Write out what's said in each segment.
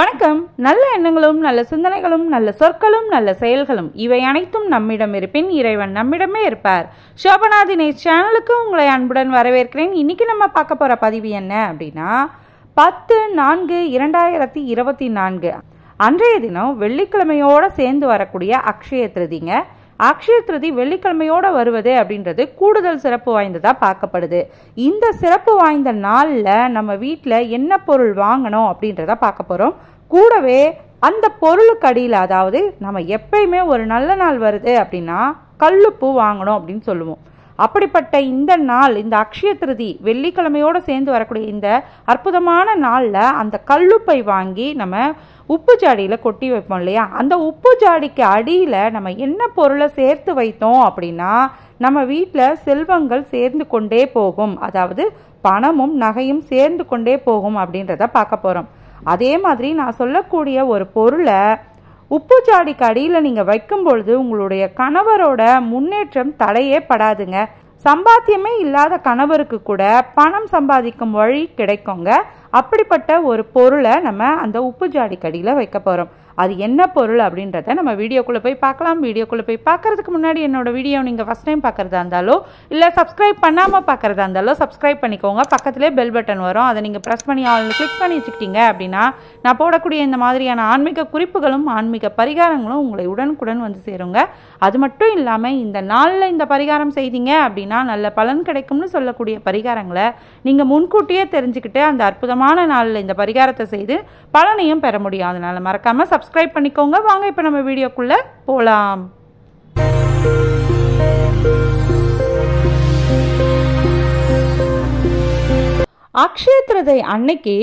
வணக்கம் நல்ல எண்ணங்களும் நல்ல சிந்தனைகளும் நல்ல சொற்களும் நல்ல செயல்களும் இவை அனைத்தும் நம்மிடம் இருப்பின் இறைவன் நம்மிடமே இருப்பார் சோபனா தினேஷ் சேனலுக்கு உங்களை அன்புடன் வரவேற்கிறேன் இன்னைக்கு நம்ம பார்க்க போகிற பதிவு என்ன அப்படின்னா பத்து நான்கு இரண்டாயிரத்தி இருபத்தி நான்கு அன்றைய தினம் வெள்ளிக்கிழமையோடு சேர்ந்து வரக்கூடிய அக்ஷய திருதிங்க அக்ஷய திருதி வெள்ளிக்கிழமையோடு வருவது அப்படின்றது கூடுதல் சிறப்பு வாய்ந்ததாக பார்க்கப்படுது இந்த சிறப்பு வாய்ந்த நாளில் நம்ம வீட்டில் என்ன பொருள் வாங்கணும் அப்படின்றத பார்க்க போகிறோம் கூடவே அந்த பொருளுக்கு அடியில் அதாவது நம்ம எப்பயுமே ஒரு நல்ல நாள் வருது அப்படின்னா கல்லுப்பு வாங்கணும் அப்படின்னு சொல்லுவோம் அப்படிப்பட்ட இந்த நாள் இந்த அக்ஷய திருதி வெள்ளிக்கிழமையோடு சேர்ந்து வரக்கூடிய இந்த அற்புதமான நாளில் அந்த கல்லுப்பை வாங்கி நம்ம உப்பு ஜாடியில் கொட்டி வைப்போம் இல்லையா அந்த உப்பு ஜாடிக்கு அடியில் நம்ம என்ன பொருளை சேர்த்து வைத்தோம் அப்படின்னா நம்ம வீட்டில் செல்வங்கள் சேர்ந்து கொண்டே போகும் அதாவது பணமும் நகையும் சேர்ந்து கொண்டே போகும் அப்படின்றத பார்க்க போகிறோம் அதே மாதிரி நான் சொல்லக்கூடிய ஒரு பொருளை உப்புச்சாடிக்கு அடியில் நீங்கள் வைக்கும் பொழுது உங்களுடைய கணவரோட முன்னேற்றம் தடையே படாதுங்க சம்பாத்தியமே இல்லாத கணவருக்கு கூட பணம் சம்பாதிக்கும் வழி கிடைக்குங்க அப்படிப்பட்ட ஒரு பொருளை நம்ம அந்த உப்பு ஜாடிக்கடியில் வைக்க போகிறோம் அது என்ன பொருள் அப்படின்றத நம்ம வீடியோக்குள்ளே போய் பார்க்கலாம் வீடியோக்குள்ளே போய் பார்க்குறதுக்கு முன்னாடி என்னோடய வீடியோ நீங்கள் ஃபஸ்ட் டைம் பார்க்குறதா இருந்தாலோ இல்லை சப்ஸ்கிரைப் பண்ணாமல் பார்க்குறதா இருந்தாலோ சப்ஸ்கிரைப் பண்ணிக்கோங்க பக்கத்துலேயே பெல் பட்டன் வரும் அதை நீங்கள் ப்ரெஸ் பண்ணி ஆளுநர் கிளிக் பண்ணி வச்சுக்கிட்டீங்க அப்படின்னா நான் போடக்கூடிய இந்த மாதிரியான ஆன்மீக குறிப்புகளும் ஆன்மீக பரிகாரங்களும் உங்களை உடனுக்குடன் வந்து சேருங்க அது மட்டும் இல்லாமல் இந்த நாளில் இந்த பரிகாரம் செய்தீங்க அப்படின்னா நல்ல பலன் கிடைக்கும்னு சொல்லக்கூடிய பரிகாரங்களை நீங்கள் முன்கூட்டியே தெரிஞ்சுக்கிட்டு அந்த அற்புதமான நாளில் இந்த பரிகாரத்தை செய்து பலனையும் பெற முடியும் அதனால் மறக்காமல் சப்ஸ்கிரைப் சப்ஸ்கிரைப் பண்ணிக்கோங்க வாங்க இப்போ நம்ம வீடியோக்குள்ளே போகலாம் திருதை அன்னைக்கு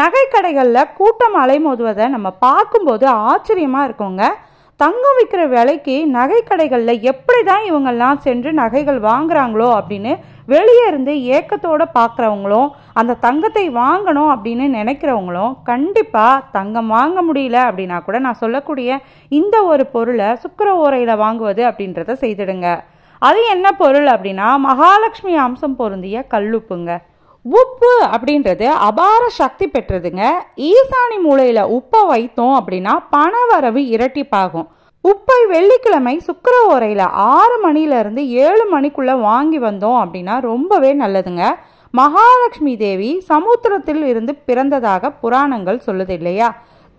நகை கடைகளில் கூட்டம் அலைமோதுவதை நம்ம பார்க்கும்போது ஆச்சரியமாக இருக்கோங்க தங்கம் விற்கிற விலைக்கு நகை கடைகளில் எப்படி தான் இவங்கெல்லாம் சென்று நகைகள் வாங்குறாங்களோ அப்படின்னு வெளியே இருந்து ஏக்கத்தோடு பார்க்குறவங்களும் அந்த தங்கத்தை வாங்கணும் அப்படின்னு நினைக்கிறவங்களும் கண்டிப்பாக தங்கம் வாங்க முடியல அப்படின்னா கூட நான் சொல்லக்கூடிய இந்த ஒரு பொருளை சுக்கர ஓரையில் வாங்குவது அப்படின்றத செய்திடுங்க அது என்ன பொருள் அப்படின்னா மகாலட்சுமி அம்சம் பொருந்திய கல்லுப்புங்க உப்பு அப்படின்றது அபார சக்தி பெற்றதுங்க ஈசானி மூலையில் உப்பை வைத்தோம் அப்படின்னா பணவரவு இரட்டிப்பாகும் உப்பை வெள்ளிக்கிழமை சுக்கர ஓரையில் ஆறு மணிலேருந்து ஏழு மணிக்குள்ளே வாங்கி வந்தோம் அப்படின்னா ரொம்பவே நல்லதுங்க மகாலட்சுமி தேவி சமுத்திரத்தில் இருந்து பிறந்ததாக புராணங்கள் சொல்லுது இல்லையா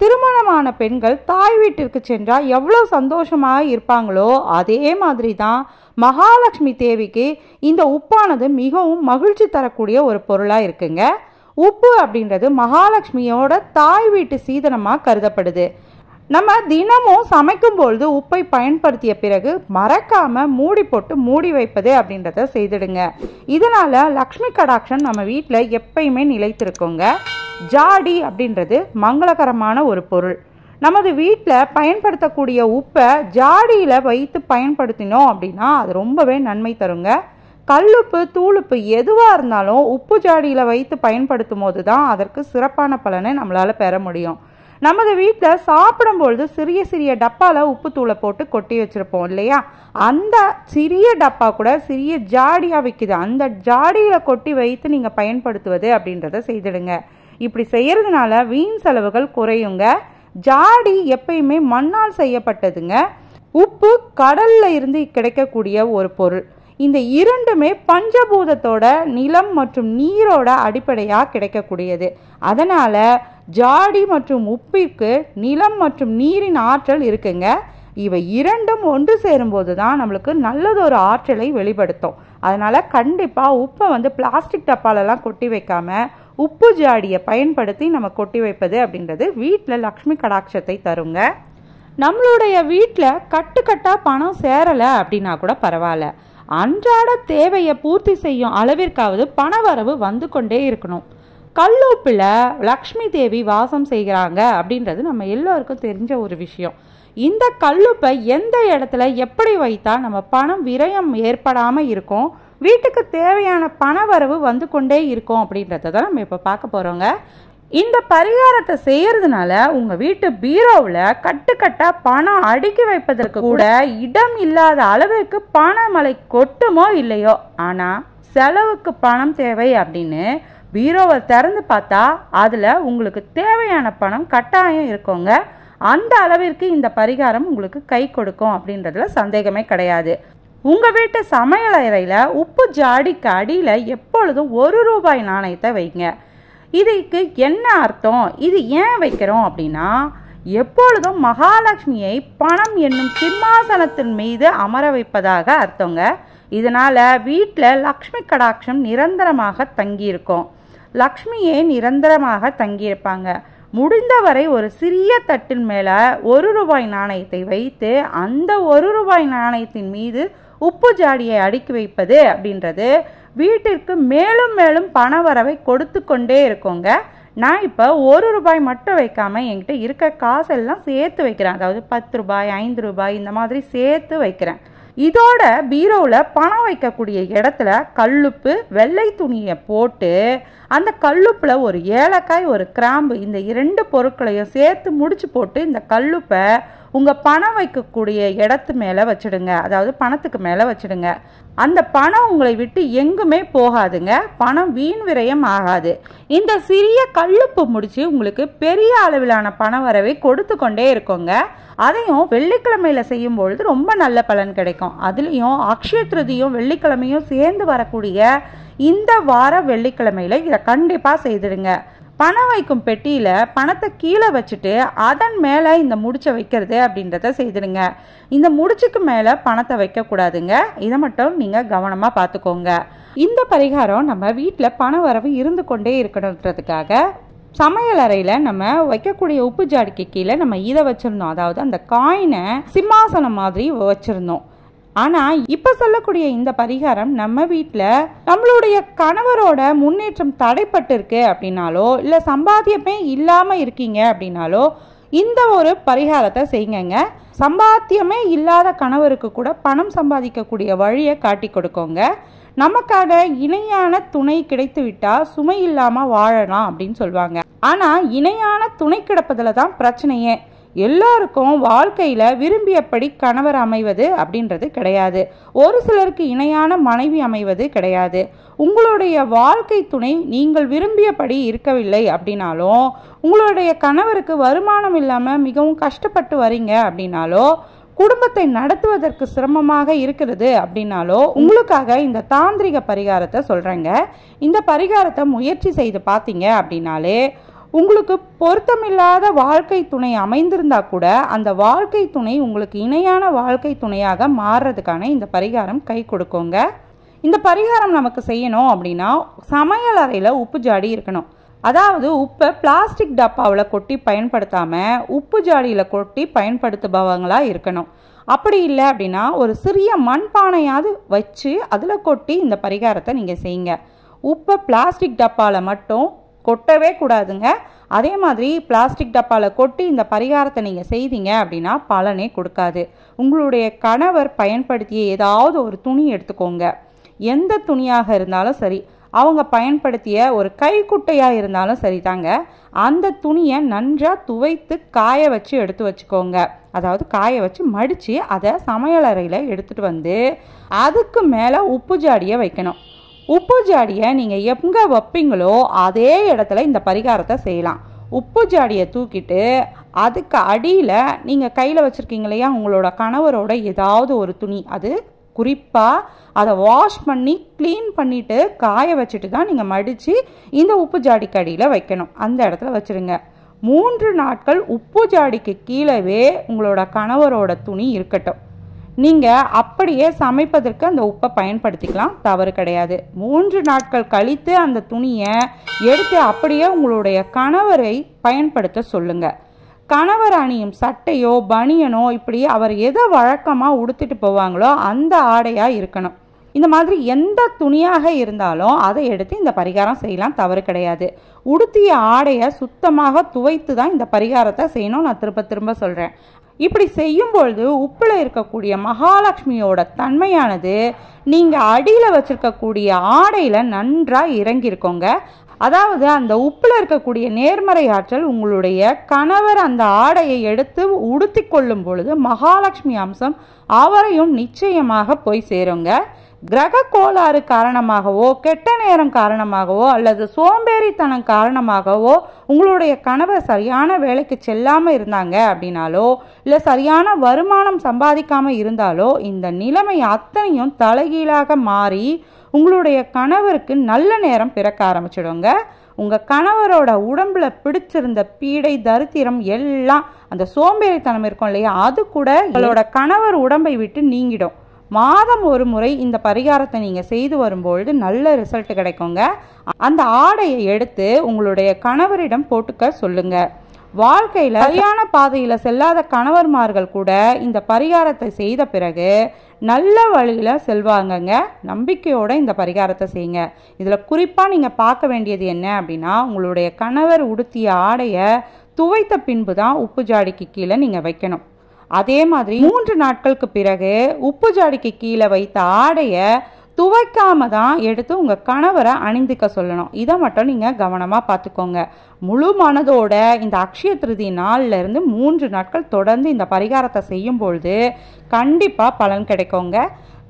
திருமணமான பெண்கள் தாய் வீட்டிற்கு சென்றால் எவ்வளோ சந்தோஷமாக இருப்பாங்களோ அதே மாதிரி தான் மகாலட்சுமி தேவிக்கு இந்த உப்பானது மிகவும் மகிழ்ச்சி தரக்கூடிய ஒரு பொருளாக இருக்குங்க உப்பு அப்படின்றது மகாலட்சுமியோட தாய் வீட்டு சீதனமாக கருதப்படுது நம்ம தினமும் சமைக்கும் பொழுது உப்பை பயன்படுத்திய பிறகு மறக்காமல் மூடி போட்டு மூடி வைப்பது அப்படின்றத செய்திடுங்க இதனால் லக்ஷ்மி கடாக்ஷன் நம்ம வீட்டில் எப்பயுமே நிலைத்திருக்கோங்க ஜாடி அப்படின்றது மங்களகரமான ஒரு பொருள் நமது வீட்டில் பயன்படுத்தக்கூடிய உப்பை ஜாடியில் வைத்து பயன்படுத்தினோம் அப்படின்னா அது ரொம்பவே நன்மை தருங்க கல்லுப்பு தூளுப்பு எதுவாக இருந்தாலும் உப்பு ஜாடியில் வைத்து பயன்படுத்தும் போது தான் அதற்கு சிறப்பான பலனை நம்மளால் பெற முடியும் நமது வீட்டில் சாப்பிடும்பொழுது சிறிய சிறிய டப்பாவில் உப்புத்தூளை போட்டு கொட்டி வச்சுருப்போம் இல்லையா அந்த சிறிய டப்பா கூட சிறிய ஜாடியாக விற்கிது அந்த ஜாடியில் கொட்டி வைத்து நீங்கள் பயன்படுத்துவது அப்படின்றத செய்திடுங்க இப்படி செய்கிறதுனால வீண் செலவுகள் குறையுங்க ஜாடி எப்பயுமே மண்ணால் செய்யப்பட்டதுங்க உப்பு கடல்ல இருந்து கிடைக்கக்கூடிய ஒரு பொருள் இந்த இரண்டுமே பஞ்சபூதத்தோட நிலம் மற்றும் நீரோட அடிப்படையாக கிடைக்கக்கூடியது அதனால் ஜாடி மற்றும் உப்பிற்கு நிலம் மற்றும் நீரின் ஆற்றல் இருக்குங்க இவை இரண்டும் ஒன்று சேரும்போது தான் நம்மளுக்கு நல்லதொரு ஆற்றலை வெளிப்படுத்தும் அதனால் கண்டிப்பாக உப்பை வந்து பிளாஸ்டிக் டப்பாலெல்லாம் கொட்டி வைக்காமல் உப்பு ஜாடியை பயன்படுத்தி நம்ம கொட்டி வைப்பது அப்படின்றது வீட்டில் லக்ஷ்மி கடாட்சத்தை தருங்க நம்மளுடைய வீட்டில் கட்டுக்கட்டாக பணம் சேரலை அப்படின்னா கூட பரவாயில்ல அன்றாட தேவையை பூர்த்தி செய்யும் அளவிற்காவது பணவரவு வந்து கொண்டே இருக்கணும் கல்லூப்பில் லக்ஷ்மி தேவி வாசம் செய்கிறாங்க அப்படின்றது நம்ம எல்லோருக்கும் தெரிஞ்ச ஒரு விஷயம் இந்த கல்லுப்பை எந்த இடத்துல எப்படி வைத்தால் நம்ம பணம் விரயம் ஏற்படாமல் இருக்கும் வீட்டுக்கு தேவையான பண வரவு வந்து கொண்டே இருக்கும் அப்படின்றத தான் நம்ம இப்போ பார்க்க போகிறோங்க இந்த பரிகாரத்தை செய்யறதுனால உங்க வீட்டு பீரோவில் கட்டுக்கட்டா பணம் அடுக்கி வைப்பதற்கு கூட இடம் இல்லாத அளவிற்கு பணமலை கொட்டுமோ இல்லையோ ஆனா செலவுக்கு பணம் தேவை அப்படின்னு பீரோவை திறந்து பார்த்தா அதில் உங்களுக்கு தேவையான பணம் கட்டாயம் இருக்கோங்க அந்த அளவிற்கு இந்த பரிகாரம் உங்களுக்கு கை கொடுக்கும் அப்படின்றதுல சந்தேகமே கிடையாது உங்கள் வீட்டு சமையல் உப்பு ஜாடிக்கு அடியில் எப்பொழுதும் ஒரு ரூபாய் நாணயத்தை வைங்க இதுக்கு என்ன அர்த்தம் இது ஏன் வைக்கிறோம் அப்படின்னா எப்பொழுதும் மகாலட்சுமியை பணம் என்னும் சிம்மாசனத்தின் மீது அமர வைப்பதாக அர்த்தங்க இதனால் வீட்டில் லக்ஷ்மி கடாட்சம் நிரந்தரமாக தங்கியிருக்கும் லக்ஷ்மியே நிரந்தரமாக தங்கியிருப்பாங்க முடிந்தவரை ஒரு சிறிய தட்டின் மேலே ஒரு ரூபாய் நாணயத்தை வைத்து அந்த ஒரு ரூபாய் நாணயத்தின் மீது உப்பு ஜாடியை அடுக்கி வைப்பது அப்படின்றது வீட்டிற்கு மேலும் மேலும் பண வரவை கொடுத்து கொண்டே இருக்கோங்க நான் இப்போ ஒரு ரூபாய் மட்டும் வைக்காமல் என்கிட்ட இருக்க காசெல்லாம் சேர்த்து வைக்கிறேன் அதாவது பத்து ரூபாய் ஐந்து ரூபாய் இந்த மாதிரி சேர்த்து வைக்கிறேன் இதோட பீரோவில் பணம் வைக்கக்கூடிய இடத்துல கல்லுப்பு வெள்ளை துணியை போட்டு அந்த கல்லுப்பில் ஒரு ஏலக்காய் ஒரு கிராம்பு இந்த இரண்டு பொருட்களையும் சேர்த்து முடிச்சு போட்டு இந்த கல்லுப்பை உங்கள் பணம் வைக்கக்கூடிய இடத்து மேலே வச்சுடுங்க அதாவது பணத்துக்கு மேலே வச்சுடுங்க அந்த பணம் உங்களை விட்டு எங்குமே போகாதுங்க பணம் வீண் விரயம் ஆகாது இந்த சிறிய கல்லுப்பு முடிச்சு உங்களுக்கு பெரிய அளவிலான பண வரவை கொடுத்து கொண்டே இருக்கோங்க அதையும் வெள்ளிக்கிழமையில் செய்யும் பொழுது ரொம்ப நல்ல பலன் கிடைக்கும் அதுலேயும் அக்ஷய திருதியும் வெள்ளிக்கிழமையும் சேர்ந்து வரக்கூடிய இந்த வார வெள்ளிக்கிழமையில இதை கண்டிப்பாக செய்திடுங்க பணம் வைக்கும் பெட்டியில் பணத்தை கீழே வச்சுட்டு அதன் மேலே இந்த முடிச்சை வைக்கிறது அப்படின்றத செய்திடுங்க இந்த முடிச்சுக்கு மேலே பணத்தை வைக்கக்கூடாதுங்க இதை மட்டும் நீங்கள் கவனமாக பார்த்துக்கோங்க இந்த பரிகாரம் நம்ம வீட்டில் பண வரவு இருந்து கொண்டே இருக்கணுன்றதுக்காக சமையல் அறையில் நம்ம வைக்கக்கூடிய உப்பு ஜாடிக்கு கீழே நம்ம இதை வச்சுருந்தோம் அதாவது அந்த காயினை சிம்மாசனம் மாதிரி வச்சுருந்தோம் ஆனால் இப்போ சொல்லக்கூடிய இந்த பரிகாரம் நம்ம வீட்டில் நம்மளுடைய கணவரோட முன்னேற்றம் தடைப்பட்டிருக்கு அப்படின்னாலோ இல்லை சம்பாத்தியமே இல்லாமல் இருக்கீங்க அப்படின்னாலோ இந்த ஒரு பரிகாரத்தை செய்யுங்க சம்பாத்தியமே இல்லாத கணவருக்கு கூட பணம் சம்பாதிக்கக்கூடிய வழியை காட்டி கொடுக்கோங்க நமக்காக இணையான துணை கிடைத்து விட்டா சுமை இல்லாமல் வாழலாம் அப்படின்னு சொல்லுவாங்க ஆனால் இணையான துணை கிடப்பதில் தான் பிரச்சனையே எல்லாருக்கும் வாழ்க்கையில் விரும்பியபடி கணவர் அமைவது அப்படின்றது கிடையாது ஒரு சிலருக்கு இணையான மனைவி அமைவது கிடையாது உங்களுடைய வாழ்க்கை துணை நீங்கள் விரும்பியபடி இருக்கவில்லை அப்படின்னாலும் உங்களுடைய கணவருக்கு வருமானம் இல்லாமல் மிகவும் கஷ்டப்பட்டு வரீங்க அப்படின்னாலோ குடும்பத்தை நடத்துவதற்கு சிரமமாக இருக்கிறது அப்படின்னாலோ உங்களுக்காக இந்த தாந்திரிக பரிகாரத்தை சொல்கிறேங்க இந்த பரிகாரத்தை முயற்சி செய்து பார்த்தீங்க அப்படின்னாலே உங்களுக்கு பொருத்தமில்லாத வாழ்க்கை துணை அமைந்திருந்தா கூட அந்த வாழ்க்கை துணை உங்களுக்கு இணையான வாழ்க்கை துணையாக மாறுறதுக்கான இந்த பரிகாரம் கை கொடுக்கோங்க இந்த பரிகாரம் நமக்கு செய்யணும் அப்படின்னா சமையல் அறையில் உப்பு ஜாடி இருக்கணும் அதாவது உப்பை பிளாஸ்டிக் டப்பாவில் கொட்டி பயன்படுத்தாமல் உப்பு ஜாடியில் கொட்டி பயன்படுத்துபவங்களாக இருக்கணும் அப்படி இல்லை அப்படின்னா ஒரு சிறிய மண்பானையாவது வச்சு அதில் கொட்டி இந்த பரிகாரத்தை நீங்கள் செய்யுங்க உப்பை பிளாஸ்டிக் டப்பாவில் மட்டும் கொட்டவே கூடாதுங்க அதே மாதிரி பிளாஸ்டிக் டப்பாவில் கொட்டி இந்த பரிகாரத்தை நீங்கள் செய்தீங்க அப்படின்னா பலனே கொடுக்காது உங்களுடைய கணவர் பயன்படுத்திய ஏதாவது ஒரு துணி எடுத்துக்கோங்க எந்த துணியாக இருந்தாலும் சரி அவங்க பயன்படுத்திய ஒரு கைக்குட்டையாக இருந்தாலும் சரி தாங்க அந்த துணியை நன்றாக துவைத்து காய வச்சு எடுத்து வச்சுக்கோங்க அதாவது காய வச்சு மடித்து அதை சமையலறையில் எடுத்துகிட்டு வந்து அதுக்கு மேலே உப்பு ஜாடியை வைக்கணும் உப்பு ஜாடியை நீங்கள் எங்கே வைப்பீங்களோ அதே இடத்துல இந்த பரிகாரத்தை செய்யலாம் உப்பு ஜாடியை தூக்கிட்டு அதுக்கு அடியில் நீங்கள் கையில் வச்சுருக்கீங்க இல்லையா உங்களோட கணவரோட ஏதாவது ஒரு துணி அது குறிப்பாக அதை வாஷ் பண்ணி க்ளீன் பண்ணிவிட்டு காய வச்சுட்டு தான் நீங்கள் மடித்து இந்த உப்பு ஜாடிக்கு அடியில் வைக்கணும் அந்த இடத்துல வச்சுருங்க மூன்று நாட்கள் உப்பு ஜாடிக்கு கீழவே உங்களோட கணவரோட துணி இருக்கட்டும் நீங்கள் அப்படியே சமைப்பதற்கு அந்த உப்பை பயன்படுத்திக்கலாம் தவறு கிடையாது மூன்று நாட்கள் கழித்து அந்த துணியை எடுத்து அப்படியே உங்களுடைய கணவரை பயன்படுத்த சொல்லுங்கள் கணவர் அணியும் சட்டையோ பனியனோ இப்படி அவர் எதை வழக்கமாக உடுத்திட்டு போவாங்களோ அந்த ஆடையாக இருக்கணும் இந்த மாதிரி எந்த துணியாக இருந்தாலும் அதை எடுத்து இந்த பரிகாரம் செய்யலாம் தவறு கிடையாது உடுத்திய ஆடையை சுத்தமாக துவைத்து தான் இந்த பரிகாரத்தை செய்யணும் நான் திரும்ப திரும்ப சொல்கிறேன் இப்படி செய்யும்பொழுது உப்பில் இருக்கக்கூடிய மகாலட்சுமியோட தன்மையானது நீங்கள் அடியில் வச்சுருக்கக்கூடிய ஆடையில் நன்றாக இறங்கியிருக்கோங்க அதாவது அந்த உப்பில் இருக்கக்கூடிய நேர்மறை ஆற்றல் உங்களுடைய கணவர் அந்த ஆடையை எடுத்து உடுத்தி கொள்ளும் பொழுது மகாலட்சுமி அம்சம் அவரையும் நிச்சயமாக போய் சேருங்க கிரக கோளாறு காரணமாகவோ கெட்ட நேரம் காரணமாகவோ அல்லது சோம்பேறித்தனம் காரணமாகவோ உங்களுடைய கணவர் சரியான வேலைக்கு செல்லாமல் இருந்தாங்க அப்படின்னாலோ இல்லை சரியான வருமானம் சம்பாதிக்காமல் இருந்தாலோ இந்த நிலைமை அத்தனையும் தலைகீழாக மாறி உங்களுடைய கணவருக்கு நல்ல நேரம் பிறக்க ஆரம்பிச்சிடுங்க உங்கள் கணவரோட உடம்புல பிடிச்சிருந்த பீடை தரித்திரம் எல்லாம் அந்த சோம்பேறித்தனம் இருக்கும் இல்லையா அது கூட உங்களோட கணவர் உடம்பை விட்டு நீங்கிடும் மாதம் ஒரு முறை இந்த பரிகாரத்தை நீங்கள் செய்து வரும்பொழுது நல்ல ரிசல்ட் கிடைக்குங்க அந்த ஆடையை எடுத்து உங்களுடைய கணவரிடம் போட்டுக்க சொல்லுங்கள் வாழ்க்கையில் சரியான பாதையில் செல்லாத கணவர்மார்கள் கூட இந்த பரிகாரத்தை செய்த பிறகு நல்ல வழியில் செல்வாங்கங்க நம்பிக்கையோடு இந்த பரிகாரத்தை செய்யுங்க இதில் குறிப்பாக நீங்கள் பார்க்க வேண்டியது என்ன அப்படின்னா உங்களுடைய கணவர் உடுத்திய ஆடையை துவைத்த பின்பு தான் உப்பு ஜாடிக்கு கீழே நீங்கள் வைக்கணும் அதே மாதிரி மூன்று நாட்களுக்கு பிறகு உப்பு ஜாடிக்கு கீழே வைத்த ஆடையை துவைக்காம தான் எடுத்து உங்கள் கணவரை அணிந்துக்க சொல்லணும் இதை மட்டும் நீங்கள் கவனமாக பார்த்துக்கோங்க முழு மனதோட இந்த அக்ஷய திருதி இருந்து மூன்று நாட்கள் தொடர்ந்து இந்த பரிகாரத்தை செய்யும் பொழுது கண்டிப்பாக பலன் கிடைக்குங்க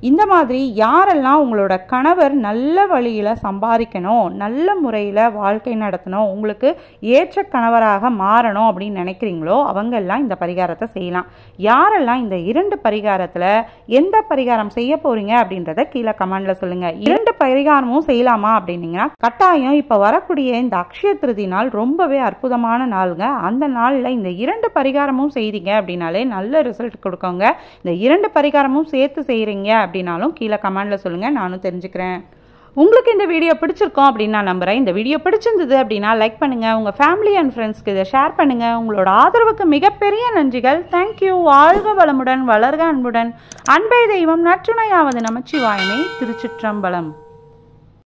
இந்த மாதிரி யாரெல்லாம் உங்களோட கணவர் நல்ல வழியில் சம்பாதிக்கணும் நல்ல முறையில் வாழ்க்கை நடத்தணும் உங்களுக்கு ஏற்ற கணவராக மாறணும் அப்படின்னு நினைக்கிறீங்களோ அவங்கெல்லாம் இந்த பரிகாரத்தை செய்யலாம் யாரெல்லாம் இந்த இரண்டு பரிகாரத்தில் எந்த பரிகாரம் செய்ய போகிறீங்க அப்படின்றத கீழே கமெண்டில் சொல்லுங்கள் இரண்டு பரிகாரமும் செய்யலாமா அப்படின்னீங்கன்னா கட்டாயம் இப்போ வரக்கூடிய இந்த அக்ஷய திருதி நாள் ரொம்பவே அற்புதமான நாளுங்க அந்த நாளில் இந்த இரண்டு பரிகாரமும் செய்தீங்க அப்படின்னாலே நல்ல ரிசல்ட் கொடுக்கோங்க இந்த இரண்டு பரிகாரமும் சேர்த்து செய்கிறீங்க அப்படின்னாலும் கீழே கமெண்டில் சொல்லுங்கள் நானும் தெரிஞ்சுக்கிறேன் உங்களுக்கு இந்த வீடியோ பிடிச்சிருக்கோம் அப்படின்னு நான் நம்புகிறேன் இந்த வீடியோ பிடிச்சிருந்தது அப்படின்னா லைக் பண்ணுங்கள் உங்கள் ஃபேமிலி அண்ட் ஃப்ரெண்ட்ஸ்க்கு இதை ஷேர் பண்ணுங்கள் உங்களோட ஆதரவுக்கு மிகப்பெரிய நன்றிகள் தேங்க்யூ வாழ்க வளமுடன் வளர்க அன்புடன் அன்பை தெய்வம் நற்றுணையாவது நமச்சிவாயினை திருச்சிற்றம்பலம்